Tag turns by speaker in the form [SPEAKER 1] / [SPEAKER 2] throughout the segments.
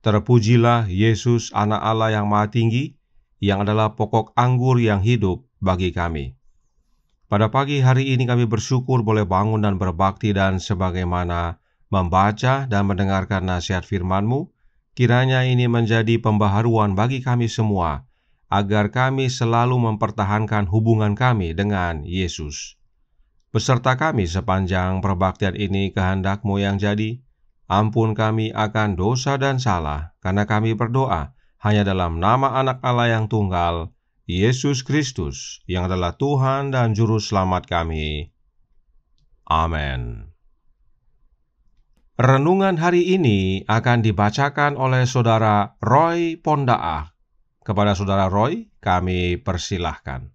[SPEAKER 1] Terpujilah Yesus anak Allah yang maha tinggi, yang adalah pokok anggur yang hidup bagi kami. Pada pagi hari ini kami bersyukur boleh bangun dan berbakti dan sebagaimana membaca dan mendengarkan nasihat firman-Mu, kiranya ini menjadi pembaharuan bagi kami semua, agar kami selalu mempertahankan hubungan kami dengan Yesus. Beserta kami sepanjang perbaktian ini kehendak-Mu yang jadi, Ampun kami akan dosa dan salah, karena kami berdoa hanya dalam nama anak Allah yang tunggal, Yesus Kristus, yang adalah Tuhan dan Juru Selamat kami. Amin. Renungan hari ini akan dibacakan oleh Saudara Roy Pondaah. Kepada Saudara Roy, kami persilahkan.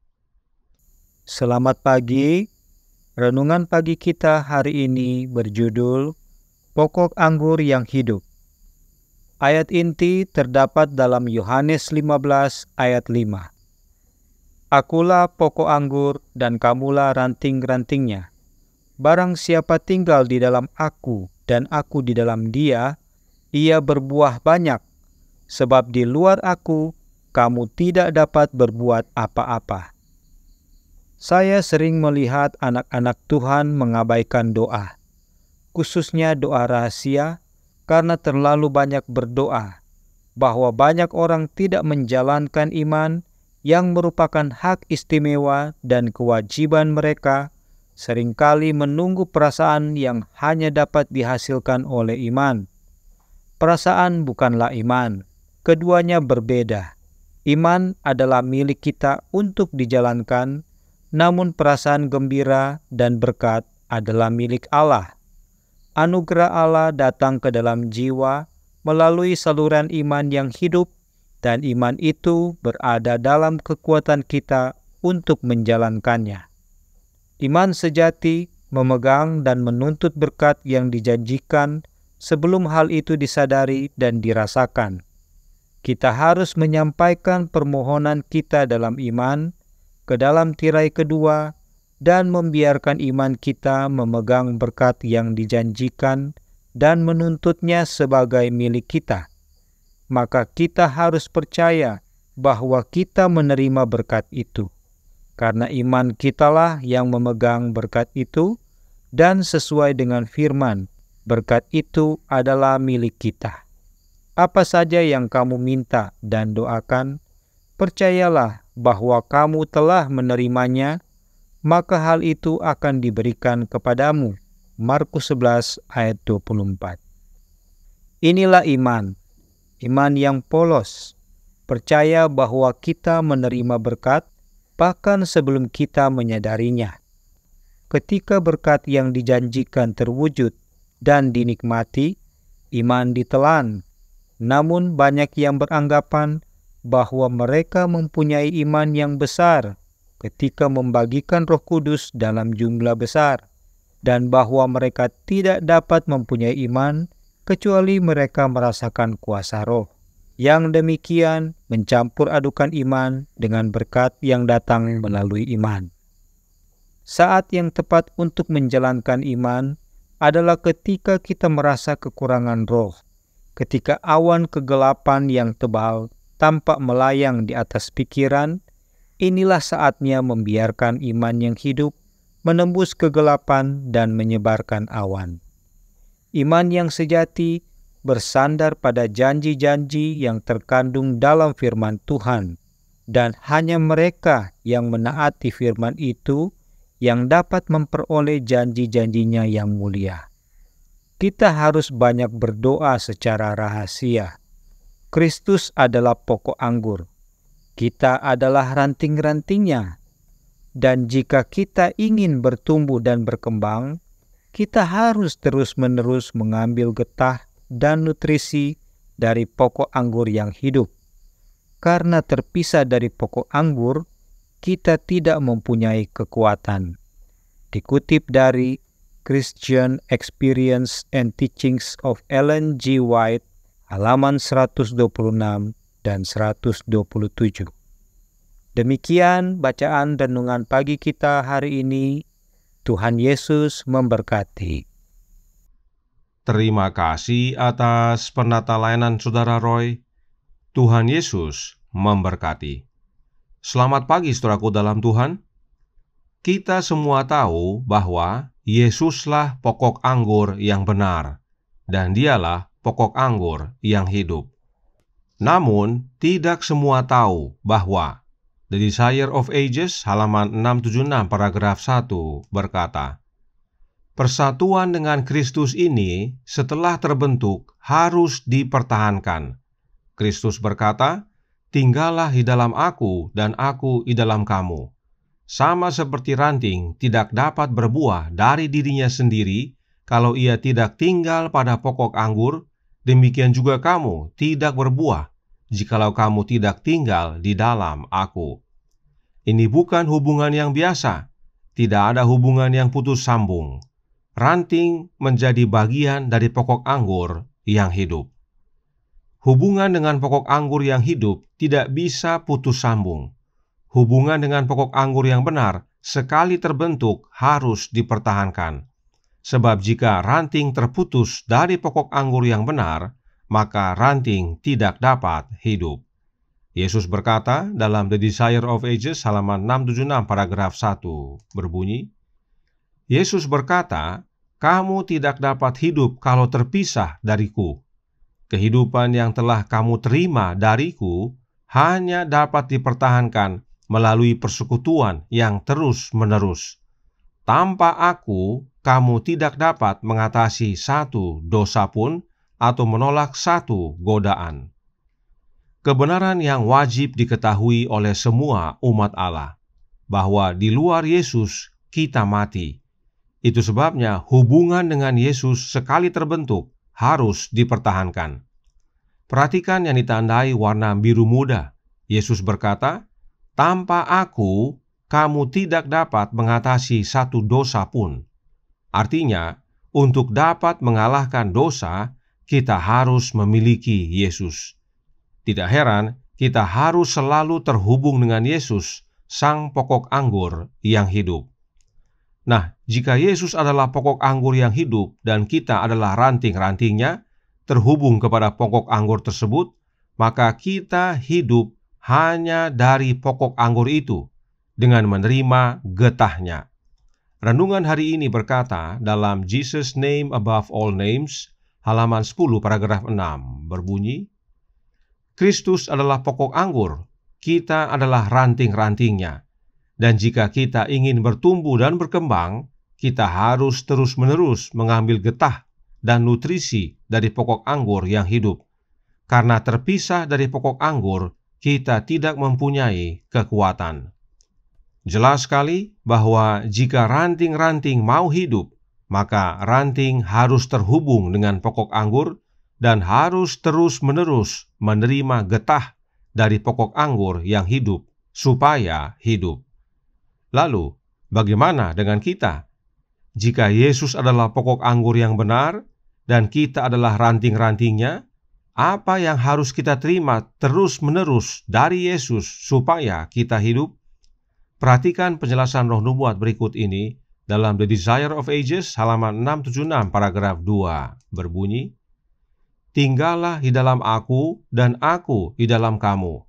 [SPEAKER 2] Selamat pagi. Renungan pagi kita hari ini berjudul pokok anggur yang hidup. Ayat inti terdapat dalam Yohanes 15 ayat 5. Akulah pokok anggur dan kamulah ranting-rantingnya. Barang siapa tinggal di dalam aku dan aku di dalam dia, ia berbuah banyak, sebab di luar aku kamu tidak dapat berbuat apa-apa. Saya sering melihat anak-anak Tuhan mengabaikan doa khususnya doa rahasia, karena terlalu banyak berdoa, bahwa banyak orang tidak menjalankan iman yang merupakan hak istimewa dan kewajiban mereka, seringkali menunggu perasaan yang hanya dapat dihasilkan oleh iman. Perasaan bukanlah iman, keduanya berbeda. Iman adalah milik kita untuk dijalankan, namun perasaan gembira dan berkat adalah milik Allah anugerah Allah datang ke dalam jiwa melalui saluran iman yang hidup, dan iman itu berada dalam kekuatan kita untuk menjalankannya. Iman sejati memegang dan menuntut berkat yang dijanjikan sebelum hal itu disadari dan dirasakan. Kita harus menyampaikan permohonan kita dalam iman ke dalam tirai kedua dan membiarkan iman kita memegang berkat yang dijanjikan dan menuntutnya sebagai milik kita, maka kita harus percaya bahwa kita menerima berkat itu. Karena iman kitalah yang memegang berkat itu dan sesuai dengan firman, berkat itu adalah milik kita. Apa saja yang kamu minta dan doakan, percayalah bahwa kamu telah menerimanya maka hal itu akan diberikan kepadamu. Markus 11 ayat 24. Inilah iman, iman yang polos, percaya bahwa kita menerima berkat bahkan sebelum kita menyadarinya. Ketika berkat yang dijanjikan terwujud dan dinikmati, iman ditelan. Namun banyak yang beranggapan bahwa mereka mempunyai iman yang besar ketika membagikan Roh Kudus dalam jumlah besar, dan bahwa mereka tidak dapat mempunyai iman kecuali mereka merasakan kuasa Roh. Yang demikian mencampur adukan iman dengan berkat yang datang melalui iman. Saat yang tepat untuk menjalankan iman adalah ketika kita merasa kekurangan roh, ketika awan kegelapan yang tebal tampak melayang di atas pikiran inilah saatnya membiarkan iman yang hidup menembus kegelapan dan menyebarkan awan. Iman yang sejati bersandar pada janji-janji yang terkandung dalam firman Tuhan, dan hanya mereka yang menaati firman itu yang dapat memperoleh janji-janjinya yang mulia. Kita harus banyak berdoa secara rahasia. Kristus adalah pokok anggur kita adalah ranting-rantingnya, dan jika kita ingin bertumbuh dan berkembang, kita harus terus-menerus mengambil getah dan nutrisi dari pokok anggur yang hidup. Karena terpisah dari pokok anggur, kita tidak mempunyai kekuatan. Dikutip dari Christian Experience and Teachings of Ellen G. White, halaman 126 dan 127. Demikian bacaan renungan pagi kita hari ini. Tuhan Yesus memberkati.
[SPEAKER 1] Terima kasih atas penata layanan Saudara Roy. Tuhan Yesus memberkati. Selamat pagi saudaraku dalam Tuhan. Kita semua tahu bahwa Yesuslah pokok anggur yang benar dan dialah pokok anggur yang hidup. Namun, tidak semua tahu bahwa The Desire of Ages halaman 676 paragraf 1 berkata, Persatuan dengan Kristus ini setelah terbentuk harus dipertahankan. Kristus berkata, "Tinggallah di dalam aku dan aku di dalam kamu." Sama seperti ranting tidak dapat berbuah dari dirinya sendiri kalau ia tidak tinggal pada pokok anggur, demikian juga kamu tidak berbuah jikalau kamu tidak tinggal di dalam Aku. Ini bukan hubungan yang biasa, tidak ada hubungan yang putus sambung. Ranting menjadi bagian dari pokok anggur yang hidup. Hubungan dengan pokok anggur yang hidup tidak bisa putus sambung. Hubungan dengan pokok anggur yang benar sekali terbentuk harus dipertahankan sebab jika ranting terputus dari pokok anggur yang benar, maka ranting tidak dapat hidup. Yesus berkata dalam The Desire of Ages halaman 676 paragraf 1 berbunyi, Yesus berkata, kamu tidak dapat hidup kalau terpisah dariku. Kehidupan yang telah kamu terima dariku hanya dapat dipertahankan melalui persekutuan yang terus-menerus. Tanpa aku, kamu tidak dapat mengatasi satu dosa pun atau menolak satu godaan. Kebenaran yang wajib diketahui oleh semua umat Allah bahwa di luar Yesus kita mati. Itu sebabnya hubungan dengan Yesus sekali terbentuk harus dipertahankan. Perhatikan yang ditandai warna biru muda. Yesus berkata, "Tanpa Aku, kamu tidak dapat mengatasi satu dosa pun. Artinya, untuk dapat mengalahkan dosa, kita harus memiliki Yesus. Tidak heran, kita harus selalu terhubung dengan Yesus, Sang Pokok Anggur yang hidup. Nah, jika Yesus adalah pokok anggur yang hidup dan kita adalah ranting-rantingnya, terhubung kepada pokok anggur tersebut, maka kita hidup hanya dari pokok anggur itu dengan menerima getahnya. Renungan hari ini berkata dalam Jesus Name Above All Names, halaman 10 paragraf 6 berbunyi, Kristus adalah pokok anggur, kita adalah ranting-rantingnya. Dan jika kita ingin bertumbuh dan berkembang, kita harus terus-menerus mengambil getah dan nutrisi dari pokok anggur yang hidup. Karena terpisah dari pokok anggur, kita tidak mempunyai kekuatan. Jelas sekali bahwa jika ranting-ranting mau hidup, maka ranting harus terhubung dengan pokok anggur dan harus terus-menerus menerima getah dari pokok anggur yang hidup supaya hidup. Lalu, bagaimana dengan kita? Jika Yesus adalah pokok anggur yang benar dan kita adalah ranting-rantingnya, apa yang harus kita terima terus-menerus dari Yesus supaya kita hidup? Perhatikan penjelasan roh nubuat berikut ini dalam The Desire of Ages halaman 676 paragraf 2 berbunyi Tinggallah di dalam aku dan aku di dalam kamu.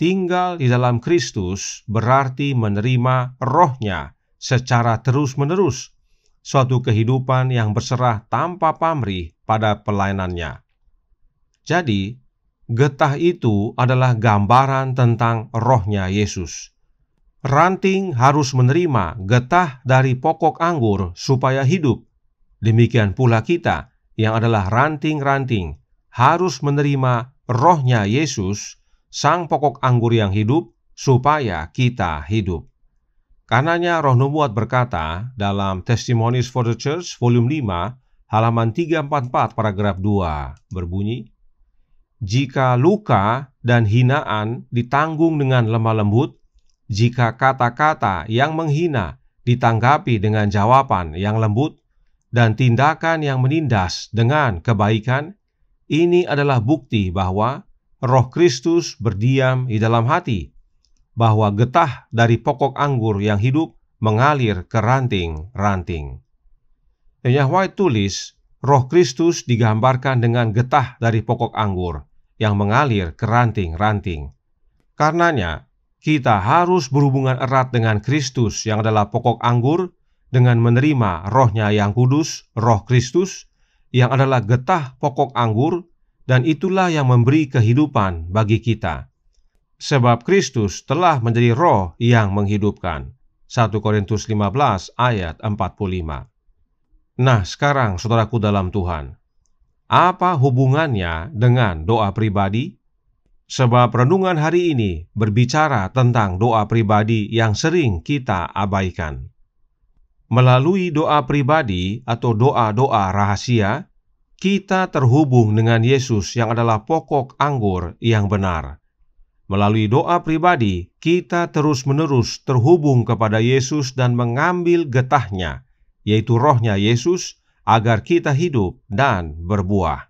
[SPEAKER 1] Tinggal di dalam Kristus berarti menerima rohnya secara terus-menerus suatu kehidupan yang berserah tanpa pamrih pada pelayanannya. Jadi, getah itu adalah gambaran tentang rohnya Yesus ranting harus menerima getah dari pokok anggur supaya hidup. Demikian pula kita yang adalah ranting-ranting harus menerima rohnya Yesus, sang pokok anggur yang hidup, supaya kita hidup. Karenanya roh nubuat berkata dalam Testimonies for the Church volume 5 halaman 344 paragraf 2 berbunyi Jika luka dan hinaan ditanggung dengan lemah lembut jika kata-kata yang menghina ditanggapi dengan jawaban yang lembut dan tindakan yang menindas dengan kebaikan, ini adalah bukti bahwa Roh Kristus berdiam di dalam hati, bahwa getah dari pokok anggur yang hidup mengalir ke ranting-ranting. White tulis, Roh Kristus digambarkan dengan getah dari pokok anggur yang mengalir ke ranting-ranting. Karenanya, kita harus berhubungan erat dengan Kristus yang adalah pokok anggur dengan menerima rohnya yang kudus, roh Kristus, yang adalah getah pokok anggur, dan itulah yang memberi kehidupan bagi kita. Sebab Kristus telah menjadi roh yang menghidupkan. 1 Korintus 15 ayat 45 Nah sekarang saudaraku dalam Tuhan, apa hubungannya dengan doa pribadi? Sebab renungan hari ini berbicara tentang doa pribadi yang sering kita abaikan. Melalui doa pribadi atau doa-doa rahasia, kita terhubung dengan Yesus yang adalah pokok anggur yang benar. Melalui doa pribadi, kita terus-menerus terhubung kepada Yesus dan mengambil getahnya, yaitu rohnya Yesus, agar kita hidup dan berbuah.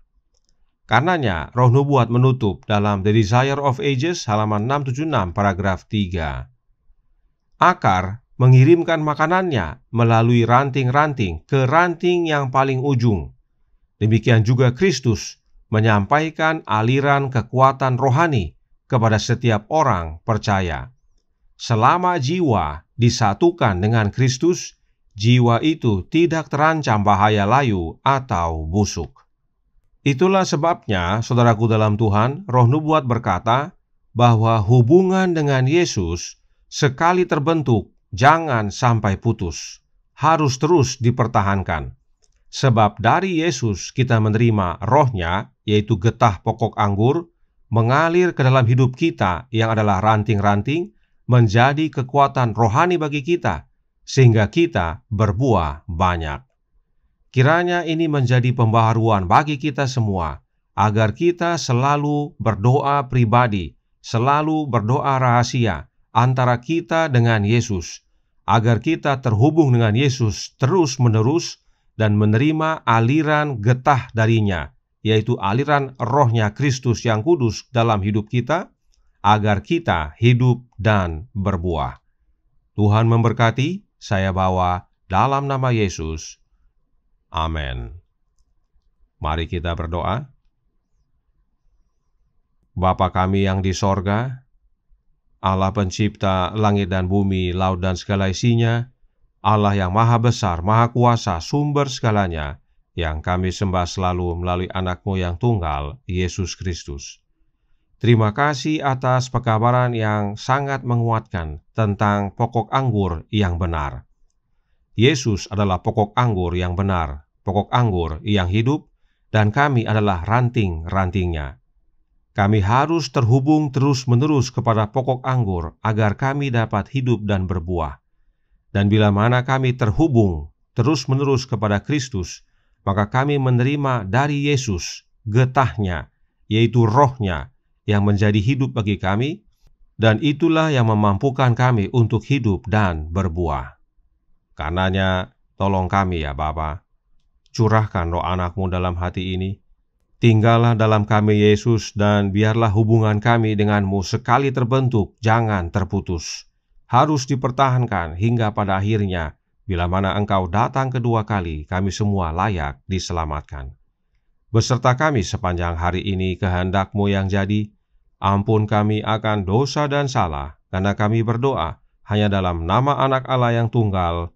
[SPEAKER 1] Karenanya, roh nubuat menutup dalam The Desire of Ages halaman 676 paragraf 3. Akar mengirimkan makanannya melalui ranting-ranting ke ranting yang paling ujung. Demikian juga Kristus menyampaikan aliran kekuatan rohani kepada setiap orang percaya. Selama jiwa disatukan dengan Kristus, jiwa itu tidak terancam bahaya layu atau busuk. Itulah sebabnya, saudaraku dalam Tuhan, roh nubuat berkata bahwa hubungan dengan Yesus sekali terbentuk jangan sampai putus. Harus terus dipertahankan. Sebab dari Yesus kita menerima rohnya, yaitu getah pokok anggur, mengalir ke dalam hidup kita yang adalah ranting-ranting, menjadi kekuatan rohani bagi kita, sehingga kita berbuah banyak. Kiranya ini menjadi pembaharuan bagi kita semua, agar kita selalu berdoa pribadi, selalu berdoa rahasia antara kita dengan Yesus, agar kita terhubung dengan Yesus terus-menerus dan menerima aliran getah darinya, yaitu aliran rohnya Kristus yang kudus dalam hidup kita, agar kita hidup dan berbuah. Tuhan memberkati, saya bawa dalam nama Yesus. Amin. Mari kita berdoa. Bapa kami yang di sorga, Allah pencipta langit dan bumi, laut dan segala isinya, Allah yang maha besar, maha kuasa, sumber segalanya, yang kami sembah selalu melalui anakmu yang tunggal, Yesus Kristus. Terima kasih atas pekabaran yang sangat menguatkan tentang pokok anggur yang benar. Yesus adalah pokok anggur yang benar, pokok anggur yang hidup, dan kami adalah ranting-rantingnya. Kami harus terhubung terus-menerus kepada pokok anggur agar kami dapat hidup dan berbuah. Dan bila mana kami terhubung terus-menerus kepada Kristus, maka kami menerima dari Yesus getahnya, yaitu rohnya, yang menjadi hidup bagi kami, dan itulah yang memampukan kami untuk hidup dan berbuah. Karenanya, tolong kami ya Bapa. Curahkan roh anakmu dalam hati ini. Tinggallah dalam kami Yesus dan biarlah hubungan kami denganmu sekali terbentuk, jangan terputus. Harus dipertahankan hingga pada akhirnya, bila mana engkau datang kedua kali, kami semua layak diselamatkan. Beserta kami sepanjang hari ini kehendakmu yang jadi, ampun kami akan dosa dan salah, karena kami berdoa hanya dalam nama anak Allah yang tunggal,